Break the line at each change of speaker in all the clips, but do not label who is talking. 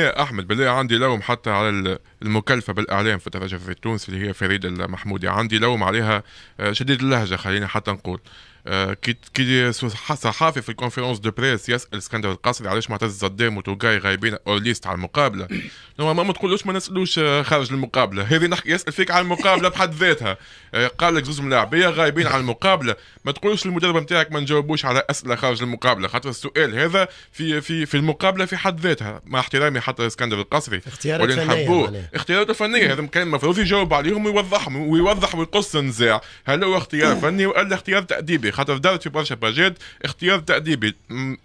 يا احمد بالله عندي لوم حتى على المكلفه بالاعلام في التلفزيون في تونس اللي هي فريد المحمودي يعني عندي لوم عليها آه، شديد اللهجه خلينا حتى نقول آه، كي صحافي في الكونفرنس دو بريس يسال اسكندر القصري علاش معتز صدام وتوقاي غايبين اورليست على المقابله نورمالمون ما تقولوش ما نسالوش آه، خارج المقابله هذه نحكي يسال فيك على المقابله بحد ذاتها آه، قال لك زوج ملاعبيه غايبين على المقابله ما تقولوش للمدرب نتاعك ما نجاوبوش على اسئله خارج المقابله خاطر السؤال هذا في في في المقابله في حد ذاتها مع احترامي حتى اسكندر القصري اختيارات فنيه يعني. اختيارات فنيه هذا كان المفروض يجاوب عليهم ويوضحهم ويوضح ويقص النزاع هل هو اختيار فني والا اختيار تاديبي خاطر دارت في برشا باجات اختيار تاديبي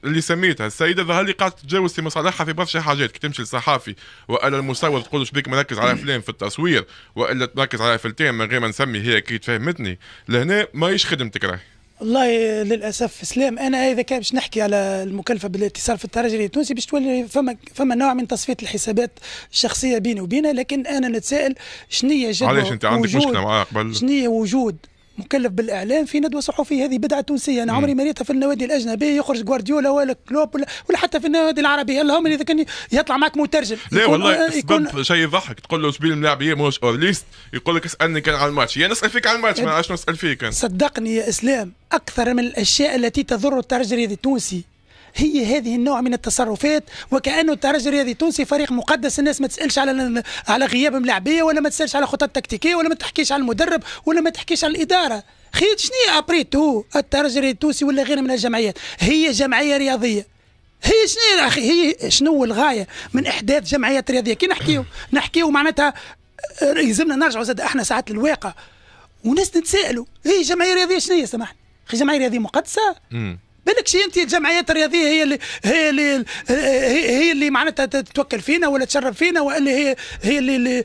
اللي سميتها السيده ظهر لي قاعده تتجاوز في مصالحها في برشا حاجات كي تمشي لصحافي والا المصور تقول له بيك مركز على فلان في التصوير والا تركز على فلتان من غير ما نسمي هي اكيد فهمتني لهنا ماهيش خدمتك راهي
والله للاسف اسلام انا اذا كان باش نحكي على المكلفه بالاتصال في الترجي التونسي باش تولي فما فما نوع من تصفيه الحسابات الشخصيه بيني وبينه لكن انا نتساءل شنو هي علاش انت عندك مشكله معاه قبل شنو هي وجود مكلف بالاعلام في ندوه صحفيه هذه بدعه تونسيه انا عمري ما ريتها في النوادي الاجنبيه يخرج جوارديولا ولا كلوب ولا, ولا حتى في النوادي العربيه اللهم اذا كان يطلع معك مترجم لا والله آه، يكون
شيء يضحك تقول له شبيه هي موش اورليست يقول لك اسالني كان على الماتش يا نسال فيك على الماتش ما نعرفش يعني نسال فيك
صدقني يا اسلام اكثر من الاشياء التي تضر الترجي التونسي هي هذه النوع من التصرفات وكانه الترجي الرياضي التونسي فريق مقدس الناس ما تسالش على على غياب ملاعبيه ولا ما تسالش على خطط تكتيكيه ولا ما تحكيش على المدرب ولا ما تحكيش على الاداره خير شنو ابري تو الترجي التونسي ولا غيره من الجمعيات هي جمعيه رياضيه هي شنو يا اخي هي شنو الغايه من احداث جمعيات رياضيه كي نحكيو نحكيو معناتها آه، يلزمنا نرجعوا زاد احنا ساعات للواقع وناس نتسائلوا هي جمعيه رياضيه شنو هي سامحني اخي جمعيه رياضيه مقدسه بالك شي انت الجمعيات الرياضيه هي اللي هي اللي هي اللي معناتها تتوكل فينا ولا تشرف فينا واللي هي هي اللي, اللي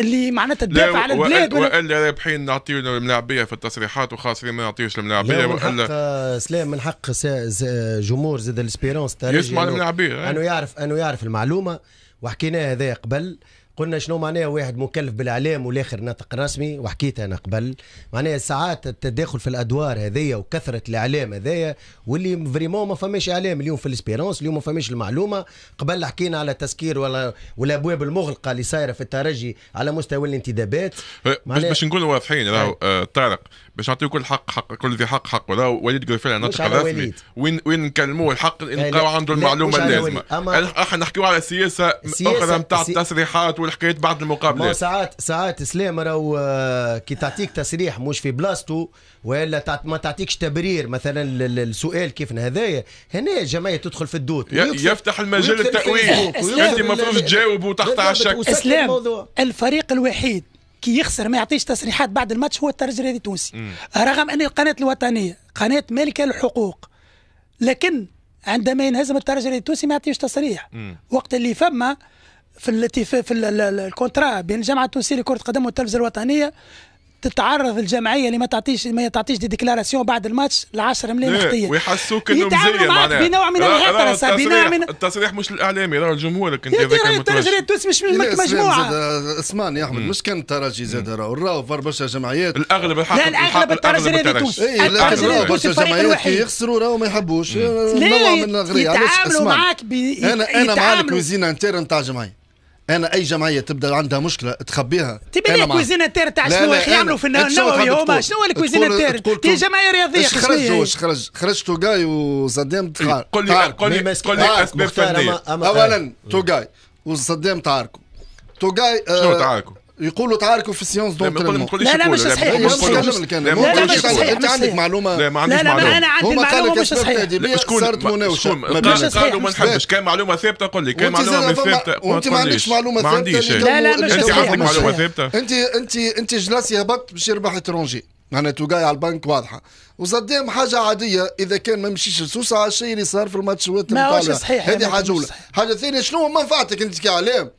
اللي معناتها تدافع على البلاد
والا رابحين نعطيو الملاعبيه في التصريحات وخاسرين ما نعطيوش الملاعبيه والا
آه، سلام من حق جمهور زاد الاسبيرونس يسمع الملاعبيه إيه. انه يعرف انه يعرف المعلومه وحكيناها هذا قبل قلنا شنو معناها واحد مكلف بالاعلام والاخر ناطق رسمي وحكيت انا قبل معناها ساعات التداخل في الادوار هذيا وكثره الاعلام هذيا واللي فريمون ما فماش اعلام اليوم في الاسبيرونس اليوم ما فماش المعلومه قبل حكينا على تسكير ولا والابواب المغلقه اللي صايره في الترجي على مستوى الانتدابات أه، معناها... باش نكونوا
واضحين راهو نعم. أه، طارق باش نعطيو كل حق حق كل ذي حق حق ولا وليد قال فعلا نطق رسمي وين
وين نكلموه الحق نلقاو إيه، عنده المعلومه اللازمه
احنا نحكيو على سياسه اخرى نتاع التصريحات والحكايات بعد المقابلات ساعات
ساعات سلام راهو آه، كي تعطيك تصريح مش في بلاصتو ولا ما تعطيكش تبرير مثلا السؤال كيف هذايا هنا جماعه تدخل في الدوت يفتح المجال التاويل انت المفروض تجاوب وتقطع الشك اسلام الفريق الوحيد كي يخسر ما يعطيش تصريحات بعد الماتش هو الترجي التونسي رغم أن القناة الوطنية قناة مالكة للحقوق لكن عندما ينهزم الترجي التونسي ما يعطيش تصريح وقت اللي فما في في الكونترا بين الجامعه التونسيه لكره القدم والتلفزه الوطنيه تتعرض الجمعيه اللي ما تعطيش ما تعطيش دي ديكلاراسيون بعد الماتش ل 10 ملايين خطيه ويحسوك انه مزيان معناها بنوع من الغطرسه بنوع من
التصريح مش الاعلامي راه الجمهور انت ذاك الترجي التونسي مش
مجموعه اسمعني يا احمد مش كان الترجي زاد راهو راهو فار برشا جمعيات الاغلب الحق لا الاغلب الترجي التونسي الاغلب إيه، برشا جمعيات كي يخسروا راهو ما يحبوش نوع من الغريه علاش معاك انا انا مع الكوزينه انتير نتاع جمعيه انا اي جمعيه تبدا عندها مشكله تخبيها تبي لي كويزينا تير تاع شنو اخي يعملوا في النووي هما شنو هو الكويزينا تير تي جمعيه رياضيه اش خرج واش خرج خرج توغاي وصدام تعارك قول لي قول لي قول لي اسباب فنيه اولا أه. توغاي وصدام تعاركوا توغاي شنو أه، تعاركوا يقولوا تعاركوا في السيونس دونك لا لا مش صحيح مش صحيح مش صحيح انت عندك معلومه لا ما عنديش معلومه لا انا عندي معلومه مش صحيح
شكون صارت مناوشه قالوا ما نحبش كان معلومه ثابته قول لي كان معلومه ثابته وانت ما عندكش معلومه ثابته ما عنديش لا لا مش صحيح انت عندك معلومه ثابته
انت انت انت جلاسي هبط باش يربح اترونجي معناتها جاي على البنك واضحه وصدام حاجه عاديه اذا كان ما مشيش لسوسه على الشيء اللي صار في الماتش ما هوش صحيح هذه حاجه اولى حاجه ثانيه شنو منفعتك انت كاعلام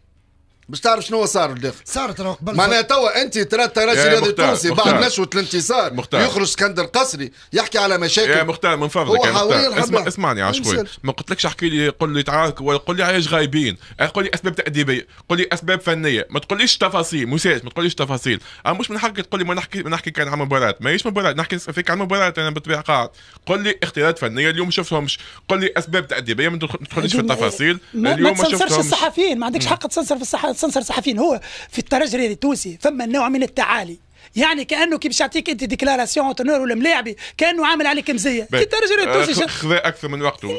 باش تعرف شنو صار الداخل صار راه قبل معناها توا انت ترى الترجي الرياضي التونسي بعد نشوه الانتصار مختار. يخرج اسكندر قصري يحكي على مشاكل يا مختار من فضلك يا مختار اسمع اسمعني شوي
ما قلتلكش احكي لي قل لي تعاك ولا قل لي علاش غايبين ايه، قل لي اسباب تاديبيه قل لي اسباب فنيه ما تقوليش تفاصيل مساج ما تقوليش تفاصيل انا اه، مش من حقك تقول لي ما نحكي ما نحكي كان عن مباراه ماهيش مباراه نحكي فيك عن مباراه انا بالطبيعه قاعد قل لي اختيارات فنيه اليوم ما شفتهمش قل لي اسباب تاديبيه ما تدخلش في التفاصيل اليوم ما تصنصرش الصحفيين
ما عندكش حق تصنصر في الصحفيين تصنصر صحفيين هو في الترجي التونسي فما نوع من التعالي يعني كانه كي باش يعطيك انت ديكلاراسيون اونترنور ولا ملاعبي كانه عامل عليك مزيه كي الترجي التونسي آه،
خذا اكثر من وقته